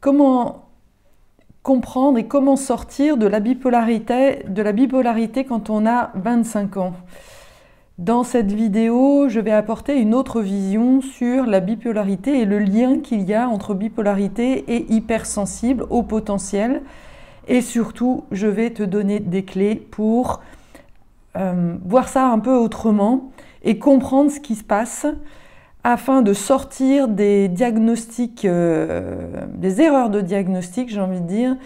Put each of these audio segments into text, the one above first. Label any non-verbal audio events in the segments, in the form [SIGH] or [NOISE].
comment comprendre et comment sortir de la bipolarité, de la bipolarité quand on a 25 ans. Dans cette vidéo, je vais apporter une autre vision sur la bipolarité et le lien qu'il y a entre bipolarité et hypersensible au potentiel. Et surtout, je vais te donner des clés pour euh, voir ça un peu autrement et comprendre ce qui se passe afin de sortir des diagnostics, euh, des erreurs de diagnostic, j'ai envie de dire,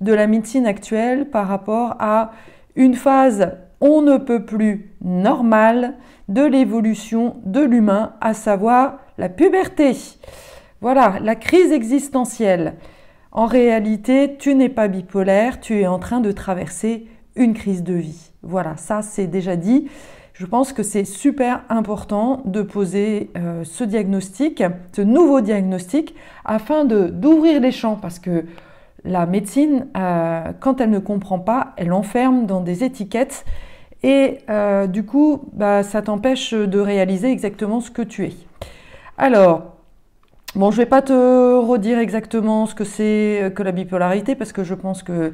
de la médecine actuelle par rapport à une phase on ne peut plus normale de l'évolution de l'humain, à savoir la puberté. Voilà, la crise existentielle. En réalité, tu n'es pas bipolaire, tu es en train de traverser une crise de vie. Voilà, ça c'est déjà dit. Je pense que c'est super important de poser euh, ce diagnostic, ce nouveau diagnostic, afin d'ouvrir les champs, parce que la médecine, euh, quand elle ne comprend pas, elle enferme dans des étiquettes, et euh, du coup, bah, ça t'empêche de réaliser exactement ce que tu es. Alors, Bon, je ne vais pas te redire exactement ce que c'est euh, que la bipolarité, parce que je pense que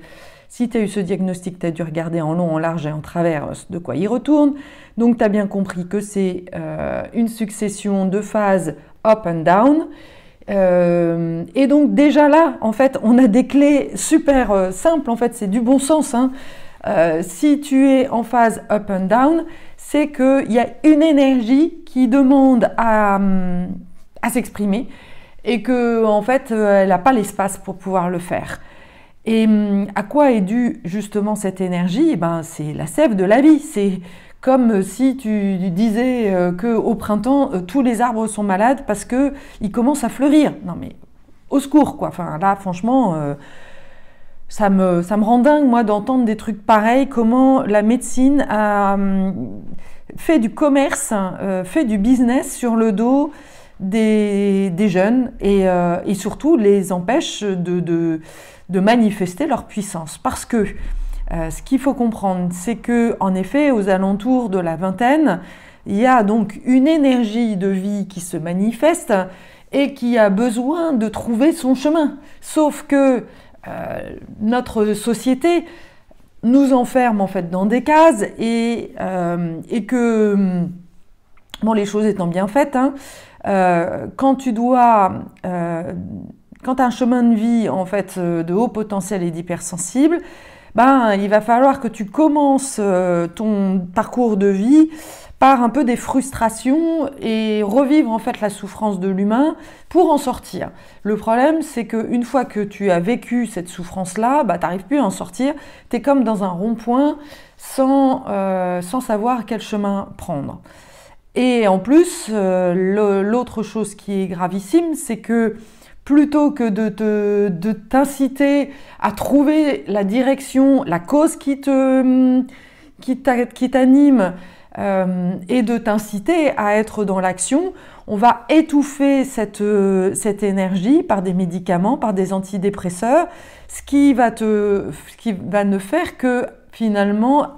si tu as eu ce diagnostic, tu as dû regarder en long, en large et en travers de quoi il retourne. Donc tu as bien compris que c'est euh, une succession de phases up and down. Euh, et donc déjà là, en fait, on a des clés super simples, en fait, c'est du bon sens. Hein. si tu es en phase up and down, c'est qu'il y a une énergie qui demande à hum, s'exprimer et que fait euh, elle n'a pas l'espace pour pouvoir le faire. Et hum, à quoi est due justement cette énergie eh ben, C'est la sève de la vie. C'est comme si tu disais euh, qu'au printemps, euh, tous les arbres sont malades parce qu'ils commencent à fleurir. Non mais au secours quoi. là franchement, ça, me, ça me rend dingue moi d'entendre des trucs pareils. Comment la médecine a hum, fait du commerce, fait du business sur le dos des, jeunes euh, et, surtout les empêche de, manifester leur puissance. Parce que euh, ce qu'il faut comprendre, c'est que en effet, aux alentours de la vingtaine, il y a donc une énergie de vie qui se manifeste et qui a besoin de trouver son chemin. Sauf que euh, notre société nous enferme en fait dans des cases et, et que, bon, les choses étant bien faites, hein, euh, quand tu dois euh, quand as un chemin de vie en fait euh, de haut potentiel et d'hypersensible, ben, il va falloir que tu commences ton parcours de vie par un peu des frustrations et revivre en fait la souffrance de l'humain pour en sortir. Le problème, c'est qu'une fois que tu as vécu cette souffrance-là, bah, ben, tu n'arrives plus à en sortir. Tu es comme dans un rond-point sans savoir quel chemin prendre. Et en plus, euh, l'autre chose qui est gravissime, c'est que plutôt que de t'inciter à trouver la direction, la cause qui te qui t'anime euh, et de t'inciter à être dans l'action, on va étouffer cette, euh, cette énergie par des médicaments, par des antidépresseurs, ce qui va, te, qui va ne faire que finalement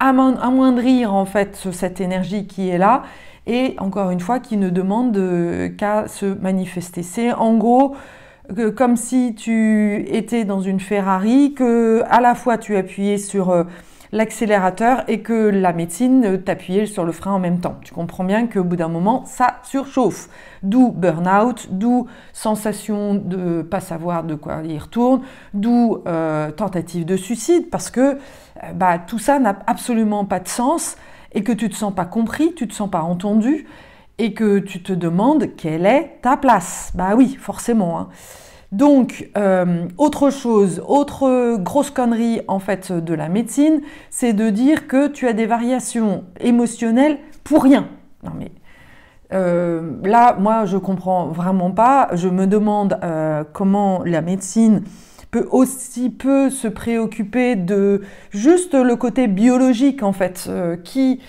amoindrir en fait cette énergie qui est là et encore une fois qui ne demande euh, qu'à se manifester. C'est en gros comme si tu étais dans une Ferrari, que à la fois tu appuyais sur euh, l'accélérateur et que la médecine t'appuyait sur le frein en même temps. Tu comprends bien qu'au bout d'un moment, ça surchauffe. D'où burn-out, d'où sensation de pas savoir de quoi il retourne, d'où euh, tentative de suicide, parce que euh, bah, tout ça n'a absolument pas de sens et que tu te sens pas compris, tu te sens pas entendu et que tu te demandes quelle est ta place. Bah oui, forcément. Hein. Donc, euh, autre chose, autre grosse connerie en fait de la médecine, c'est de dire que tu as des variations émotionnelles pour rien. Non mais euh, là, moi, je comprends vraiment pas. Je me demande euh, comment la médecine peut aussi peu se préoccuper de juste le côté biologique en fait, qui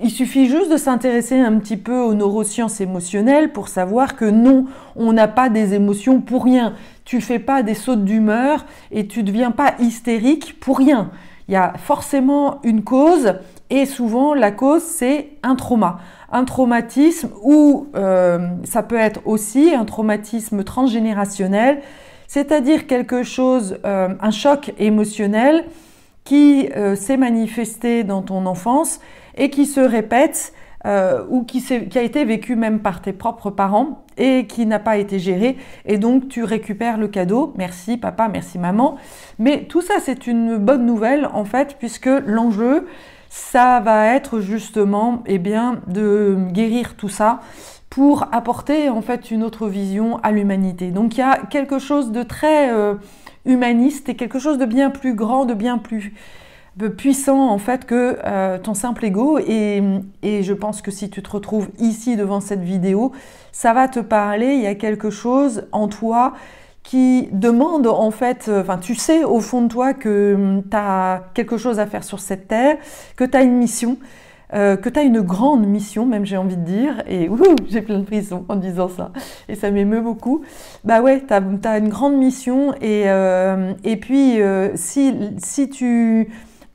il suffit juste de s'intéresser un petit peu aux neurosciences émotionnelles pour savoir que non, on n'a pas des émotions pour rien. Tu fais pas des sautes d'humeur et tu ne deviens pas hystérique pour rien. Il y a forcément une cause et souvent la cause c'est un trauma. Un traumatisme ou euh, ça peut être aussi un traumatisme transgénérationnel, c'est-à-dire quelque chose, euh, un choc émotionnel qui euh, s'est manifesté dans ton enfance et qui se répète euh, ou qui, qui, a été vécu même par tes propres parents et qui n'a pas été géré. Et donc tu récupères le cadeau, merci papa, merci maman. Mais tout ça c'est une bonne nouvelle en fait puisque l'enjeu ça va être justement et eh bien, de guérir tout ça pour apporter en fait une autre vision à l'humanité. Donc il y a quelque chose de très euh, humaniste et quelque chose de bien plus grand, de bien plus puissant en fait que euh, ton simple ego. Et, je pense que si tu te retrouves ici devant cette vidéo, ça va te parler. Il y a quelque chose en toi qui demande en fait, euh, enfin tu sais au fond de toi que hum, tu as quelque chose à faire sur cette terre, que tu as une mission. Euh, que tu as une grande mission, même j'ai envie de dire, et [LAUGHS] ouh, j'ai plein de frissons en disant ça, et ça m'émeut beaucoup. Bah ouais, tu as, une grande mission, et, et puis si, si tu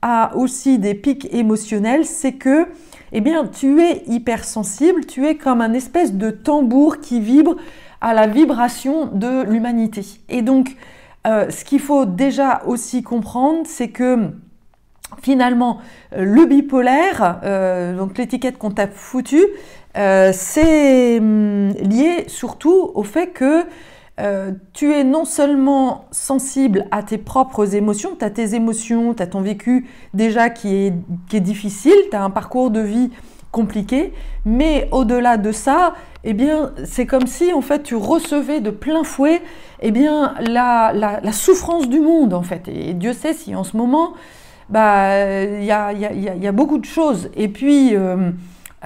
a aussi des pics émotionnels, c'est que eh bien, tu es hypersensible, tu es comme un espèce de tambour qui vibre à la vibration de l'humanité. Et donc, euh, ce qu'il faut déjà aussi comprendre, c'est que finalement, le bipolaire, euh, donc l'étiquette qu'on t'a foutu euh, c'est hum, lié surtout au fait que euh, tu es non seulement sensible à tes propres émotions, tu as tes émotions, tu as ton vécu déjà qui est, qui est difficile, tu as un parcours de vie compliqué, mais au-delà de ça, eh bien, c'est comme si en fait tu recevais de plein fouet eh bien, la, la, souffrance du monde en fait. Et Dieu sait si en ce moment, bah, il y, a, y, a, y, a, beaucoup de choses. Et puis, euh,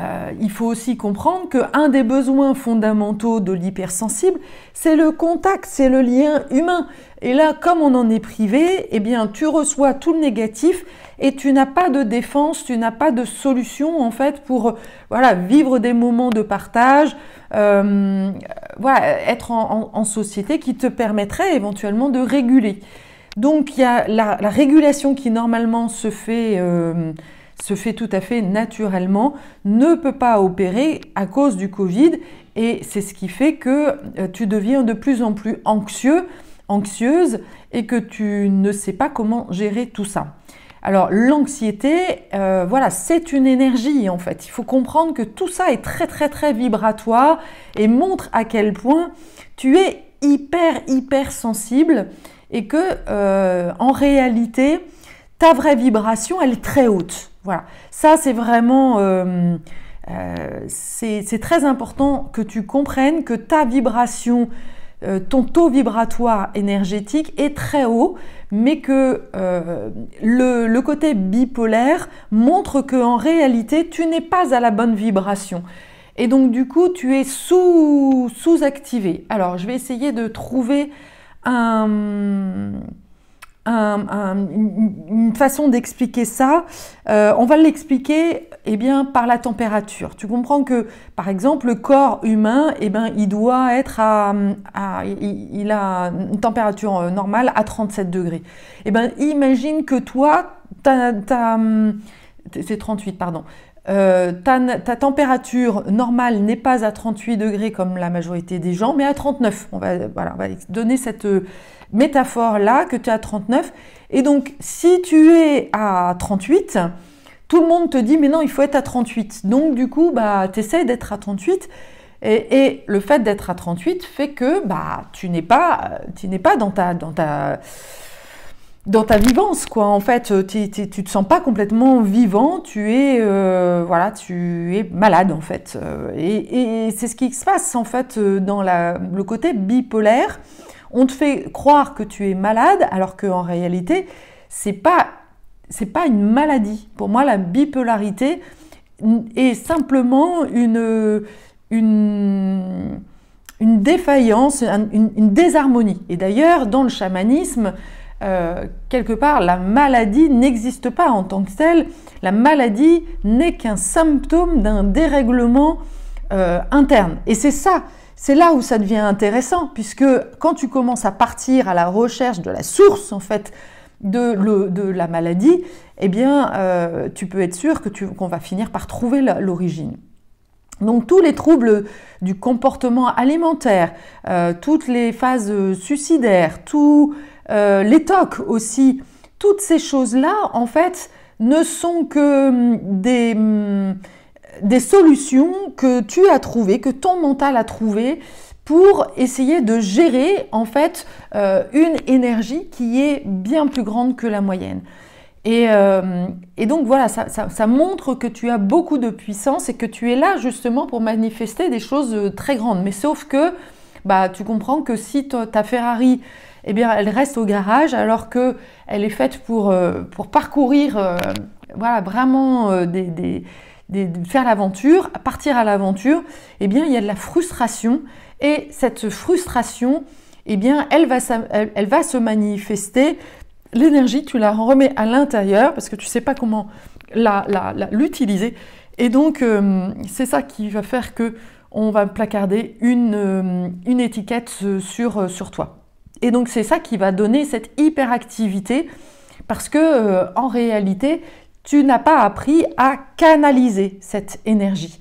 euh, il faut aussi comprendre qu'un des besoins fondamentaux de l'hypersensible, c'est le contact, c'est le lien humain. Et là, comme on en est privé, eh bien, tu reçois tout le négatif et tu n'as pas de défense, tu n'as pas de solution en fait pour voilà vivre des moments de partage, euh, être en, société qui te permettrait éventuellement de réguler. Donc il y a la, régulation qui normalement se fait euh, se fait tout à fait naturellement, ne peut pas opérer à cause du Covid et c'est ce qui fait que euh, tu deviens de plus en plus anxieux, anxieuse et que tu ne sais pas comment gérer tout ça. Alors l'anxiété, euh, voilà, c'est une énergie en fait. Il faut comprendre que tout ça est très très très vibratoire et montre à quel point tu es hyper hyper sensible et que euh, en réalité ta vraie vibration, elle est très haute. Voilà. Ça, c'est vraiment... Euh, euh, c'est très important que tu comprennes que ta vibration, euh, ton taux vibratoire énergétique est très haut, mais que le, côté bipolaire montre qu'en réalité, tu n'es pas à la bonne vibration. Et donc, du coup, tu es sous-activé. Alors, je vais essayer de trouver un une façon d'expliquer ça. Euh, on va l'expliquer eh bien, par la température. Tu comprends que, par exemple, le corps humain, eh bien, il doit être à, il, a une température euh, normale à 37 degrés. Eh bien, imagine que toi, c'est 38, pardon. Euh, ta, ta, température normale n'est pas à 38 degrés comme la majorité des gens, mais à 39. On va, voilà, on va donner cette, métaphore là que tu es à 39. Et donc, si tu es à 38, tout le monde te dit, mais non, il faut être à 38. Donc, du coup, bah, tu essaies d'être à 38. Et, et le fait d'être à 38 fait que bah, tu n'es pas, tu n'es pas dans ta... Dans ta dans ta vivance, quoi. En fait, tu, tu, te sens pas complètement vivant, tu es, euh, voilà, tu es malade, en fait. Et, et c'est ce qui se passe, en fait, dans la, le côté bipolaire. On te fait croire que tu es malade alors qu'en réalité, c'est pas pas une maladie. Pour moi, la bipolarité est simplement une une, une défaillance, une, désharmonie. Et d'ailleurs, dans le chamanisme, euh, quelque part, la maladie n'existe pas en tant que telle. La maladie n'est qu'un symptôme d'un dérèglement euh, interne. Et c'est ça, c'est là où ça devient intéressant, puisque quand tu commences à partir à la recherche de la source, en fait, de, la maladie, eh bien, euh, tu peux être sûr que qu'on va finir par trouver l'origine. Donc tous les troubles du comportement alimentaire, euh, toutes les phases suicidaires, tous les tocs aussi, toutes ces choses-là, en fait, ne sont que hum, des... Hum, des solutions que tu as trouvées, que ton mental a trouvées pour essayer de gérer en fait euh, une énergie qui est bien plus grande que la moyenne. Et, euh, donc voilà, ça, montre que tu as beaucoup de puissance et que tu es là justement pour manifester des choses euh, très grandes. Mais sauf que bah, tu comprends que si ta Ferrari, eh bien, elle reste au garage alors qu'elle est faite pour, pour parcourir voilà, vraiment des de faire l'aventure, partir à l'aventure, eh bien, il y a de la frustration. Et cette frustration, eh bien, elle va, elle, va se manifester. L'énergie, tu la remets à l'intérieur parce que tu ne sais pas comment l'utiliser. Et donc, euh, c'est ça qui va faire que on va placarder une, euh, étiquette euh, sur, sur toi. Et donc, c'est ça qui va donner cette hyperactivité parce que, en réalité, tu n'as pas appris à canaliser cette énergie.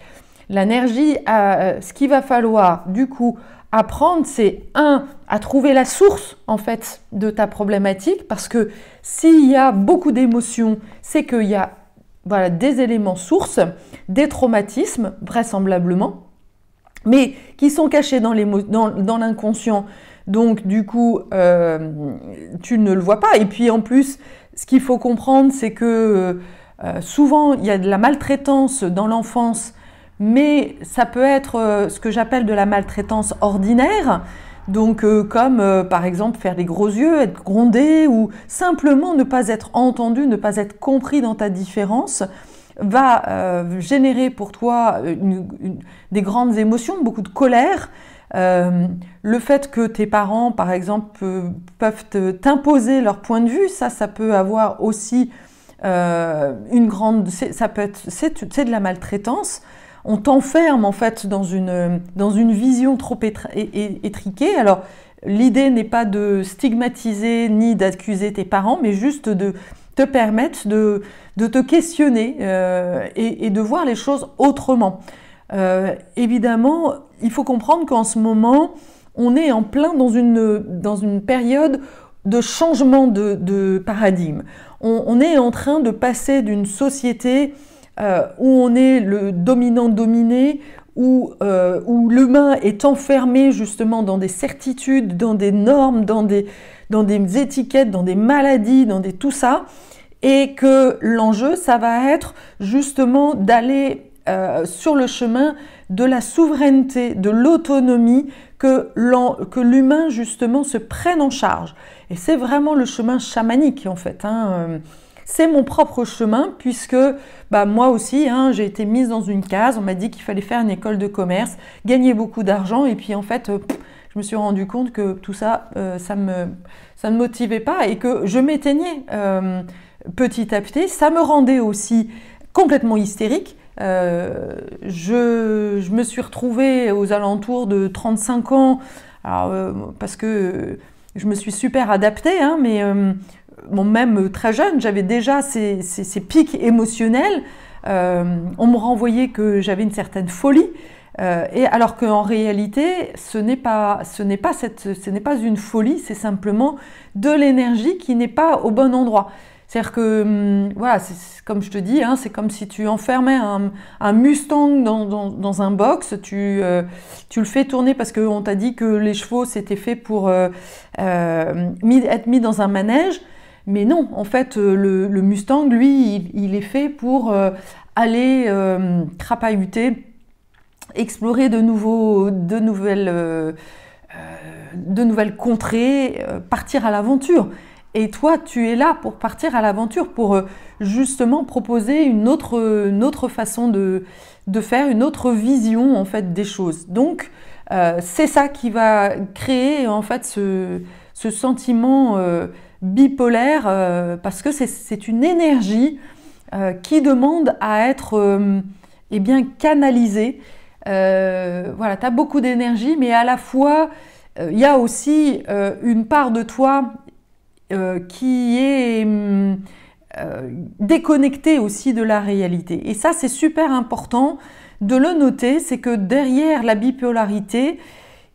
L'énergie, euh, euh, ce qu'il va falloir du coup apprendre, c'est un, à trouver la source en fait de ta problématique, parce que s'il y a beaucoup d'émotions, c'est qu'il y a voilà, des éléments sources, des traumatismes vraisemblablement, mais qui sont cachés dans l'inconscient. Donc du coup, euh, tu ne le vois pas. Et puis en plus, ce qu'il faut comprendre, c'est que euh, euh, souvent, il y a de la maltraitance dans l'enfance, mais ça peut être euh, ce que j'appelle de la maltraitance ordinaire. Donc, comme par exemple faire des gros yeux, être grondé ou simplement ne pas être entendu, ne pas être compris dans ta différence, va générer pour toi des grandes émotions, beaucoup de colère, euh, le fait que tes parents, par exemple, peuvent t'imposer leur point de vue, ça, ça peut avoir aussi euh, une grande... Ça peut C'est de la maltraitance. On t'enferme, en fait, dans une, dans une vision trop étriquée. Alors, l'idée n'est pas de stigmatiser ni d'accuser tes parents, mais juste de te permettre de, de te questionner euh, et, de voir les choses autrement. Euh, évidemment, il faut comprendre qu'en ce moment, on est en plein dans une, dans une période de changement de, paradigme. On, est en train de passer d'une société euh, où on est le dominant-dominé, où, euh, où l'humain est enfermé justement dans des certitudes, dans des normes, dans des, dans des étiquettes, dans des maladies, dans des tout ça, et que l'enjeu, ça va être justement d'aller euh, sur le chemin de la souveraineté, de l'autonomie, que l'humain justement se prenne en charge. Et c'est vraiment le chemin chamanique en fait. Hein, euh. C'est mon propre chemin puisque bah, moi aussi hein, j'ai été mise dans une case, on m'a dit qu'il fallait faire une école de commerce, gagner beaucoup d'argent et puis en fait... Euh, je me suis rendu compte que tout ça, ça, ne me motivait pas et que je m'éteignais petit à petit. Ça me rendait aussi complètement hystérique euh, je, me suis retrouvée aux alentours de 35 ans, euh, parce que euh, je me suis super adaptée, hein, mais même très jeune, j'avais déjà ces, ces, pics émotionnels. on me renvoyait que j'avais une certaine folie. et alors qu'en réalité, ce n'est pas, ce n'est pas, cette, ce n'est pas une folie, c'est simplement de l'énergie qui n'est pas au bon endroit. C'est-à-dire que, hum, voilà, comme je te dis, hein, c'est comme si tu enfermais un, Mustang dans, un box, tu, euh, tu le fais tourner parce qu'on t'a dit que les chevaux, c'était fait pour euh, euh, être mis dans un manège. Mais non, en fait, le, Mustang, lui, il, est fait pour aller crapahuter, explorer de, nouveaux, de nouvelles de nouvelles contrées, partir à l'aventure. Et toi, tu es là pour partir à l'aventure, pour euh, justement proposer une autre, façon de, de, faire, une autre vision en fait des choses. Donc, euh, c'est ça qui va créer en fait ce, sentiment euh, bipolaire, parce que c'est une énergie qui demande à être eh bien, canalisée. voilà, tu as beaucoup d'énergie, mais à la fois il y a aussi une part de toi euh, qui est hum, euh, déconnecté aussi de la réalité. Et ça, c'est super important de le noter, c'est que derrière la bipolarité,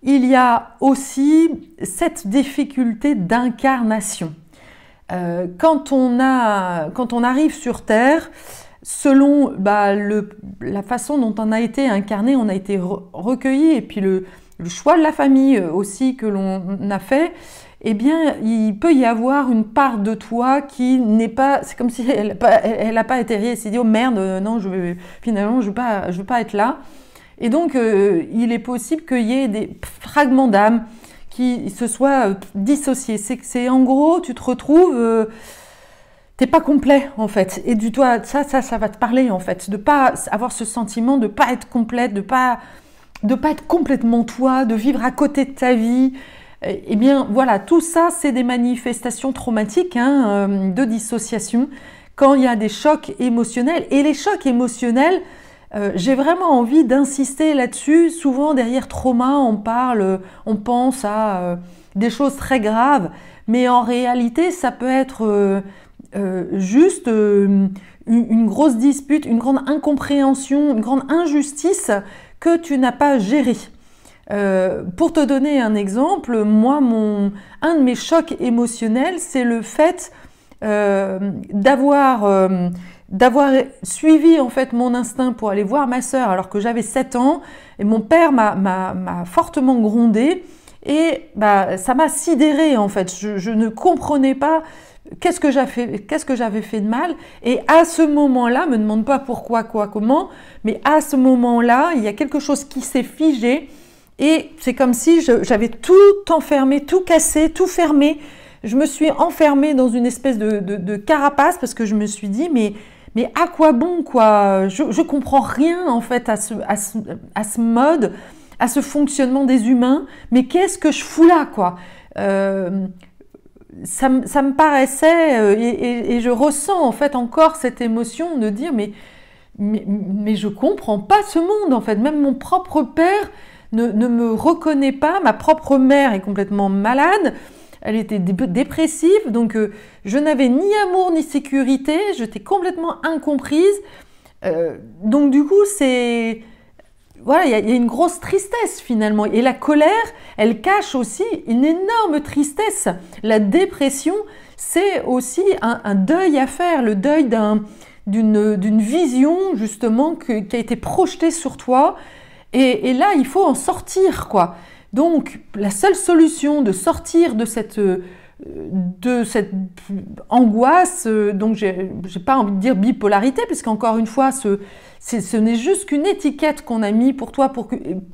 il y a aussi cette difficulté d'incarnation. Euh, quand, on a, quand on arrive sur Terre, selon bah, le, la façon dont on a été incarné, on a été recueilli, et puis le, le, choix de la famille aussi que l'on a fait, eh bien, il peut y avoir une part de toi qui n'est pas. C'est comme si elle n'a pas, été elle s'est dit Oh merde, euh, non, je finalement, je ne veux, pas, veux pas être là. Et donc, euh, il est possible qu'il y ait des fragments d'âme qui se soient euh, dissociés. C'est en gros, tu te retrouves. Tu t'es pas complet en fait. Et du toi, ça, ça, ça va te parler en fait. De pas avoir ce sentiment de pas être complète, de pas, de pas être complètement toi, de vivre à côté de ta vie, eh, eh bien voilà, tout ça, c'est des manifestations traumatiques hein, euh, de dissociation quand il y a des chocs émotionnels. Et les chocs émotionnels, euh, j'ai vraiment envie d'insister là-dessus. Souvent, derrière trauma, on parle, euh, on pense à des choses très graves, mais en réalité, ça peut être juste une, une grosse dispute, une grande incompréhension, une grande injustice que tu n'as pas gérée. Euh, pour te donner un exemple, moi, mon, un de mes chocs émotionnels, c'est le fait euh, d'avoir euh, d'avoir suivi en fait mon instinct pour aller voir ma sœur alors que j'avais 7 ans et mon père m'a fortement grondé et bah, ça m'a sidéré en fait. Je, je, ne comprenais pas qu'est-ce que j'avais fait, qu'est-ce que j'avais fait de mal. Et à ce moment-là, me demande pas pourquoi, quoi, comment, mais à ce moment-là, il y a quelque chose qui s'est figé et c'est comme si j'avais tout enfermé, tout cassé, tout fermé. Je me suis enfermée dans une espèce de, carapace parce que je me suis dit, mais, mais à quoi bon, quoi Je ne comprends rien, en fait, à ce, à ce, à ce mode, à ce fonctionnement des humains. Mais qu'est-ce que je fous là, quoi euh, ça, ça, me paraissait, euh, et, et, je ressens en fait encore cette émotion de dire, mais, mais, mais je comprends pas ce monde, en fait. Même mon propre père ne, me reconnais pas, ma propre mère est complètement malade, elle était dépressive, donc euh, je n'avais ni amour ni sécurité, j'étais complètement incomprise. Euh, donc du coup, c'est... Voilà, il y, a une grosse tristesse finalement. Et la colère, elle cache aussi une énorme tristesse. La dépression, c'est aussi un, deuil à faire, le deuil d'une vision justement qui a été projetée sur toi, et, là, il faut en sortir, quoi. Donc, la seule solution de sortir de cette, euh, de cette angoisse, euh, donc j'ai pas envie de dire bipolarité, puisqu'encore une fois, ce, n'est juste qu'une étiquette qu'on a mis pour toi pour,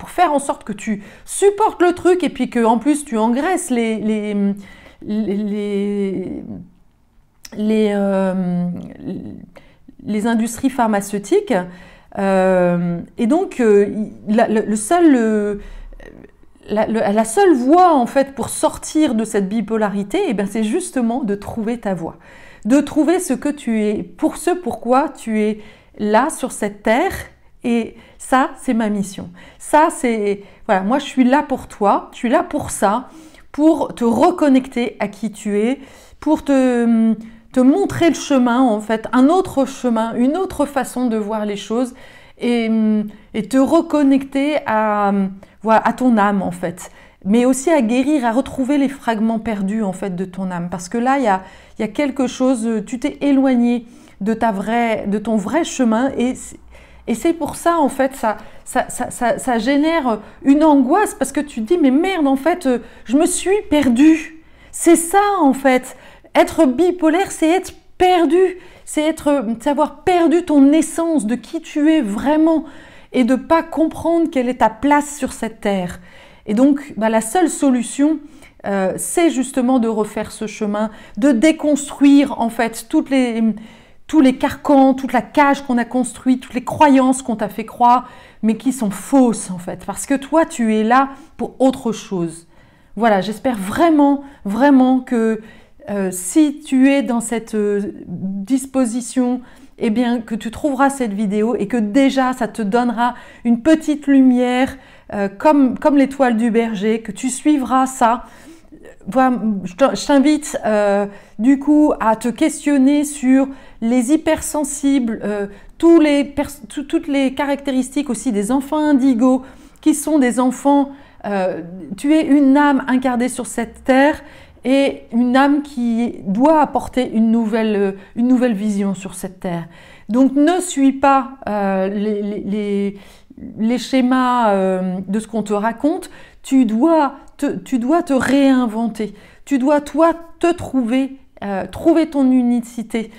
faire en sorte que tu supportes le truc et puis que en plus tu engraisses les, les, les, les euh, industries pharmaceutiques. Euh, et donc, euh, la, le, seul... Euh, la, seule voie en fait pour sortir de cette bipolarité, eh bien c'est justement de trouver ta voie, de trouver ce que tu es, pour ce pourquoi tu es là sur cette terre. Et ça, c'est ma mission. Ça, c'est voilà, moi je suis là pour toi, je suis là pour ça, pour te reconnecter à qui tu es, pour te hum, te montrer le chemin, en fait, un autre chemin, une autre façon de voir les choses et, mm, et te reconnecter à, mm, à ton âme, en fait. Mais aussi à guérir, à retrouver les fragments perdus, en fait, de ton âme. Parce que là, il y a, y a, quelque chose, euh, tu t'es éloigné de, ta de ton vrai chemin et et c'est pour ça, en fait, ça ça, ça, ça, ça, génère euh, une angoisse parce que tu te dis, mais merde, en fait, euh, je me suis perdue. C'est ça, en fait. Être bipolaire, c'est être perdu, c'est être euh, savoir perdu ton essence de qui tu es vraiment et de pas comprendre quelle est ta place sur cette terre. Et donc, bah, la seule solution, euh, c'est justement de refaire ce chemin, de déconstruire en fait toutes les, tous les carcans, toute la cage qu'on a construite, toutes les croyances qu'on t'a fait croire, mais qui sont fausses en fait, parce que toi, tu es là pour autre chose. Voilà, j'espère vraiment, vraiment que euh, si tu es dans cette euh, disposition, eh bien, que tu trouveras cette vidéo et que déjà, ça te donnera une petite lumière euh, comme, comme l'étoile du berger, que tu suivras ça. je t'invite du coup à te questionner sur les hypersensibles, toutes les caractéristiques aussi des enfants indigos qui sont des enfants. tu es une âme incarnée sur cette terre et une âme qui doit apporter une nouvelle, euh, une nouvelle vision sur cette terre. Donc ne suis pas euh, les, les, schémas euh, de ce qu'on te raconte, tu dois te, tu dois te réinventer, tu dois toi te trouver, trouver ton unicité.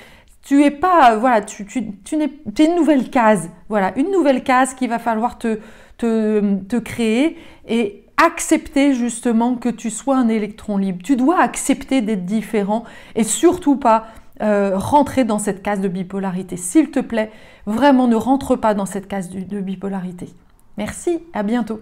Tu es pas, voilà, tu, tu, tu n'es, es une nouvelle case, voilà, une nouvelle case qu'il va falloir te, te, te créer et accepter justement que tu sois un électron libre. Tu dois accepter d'être différent et surtout pas euh, rentrer dans cette case de bipolarité. S'il te plaît, vraiment ne rentre pas dans cette case de, de bipolarité. Merci, à bientôt.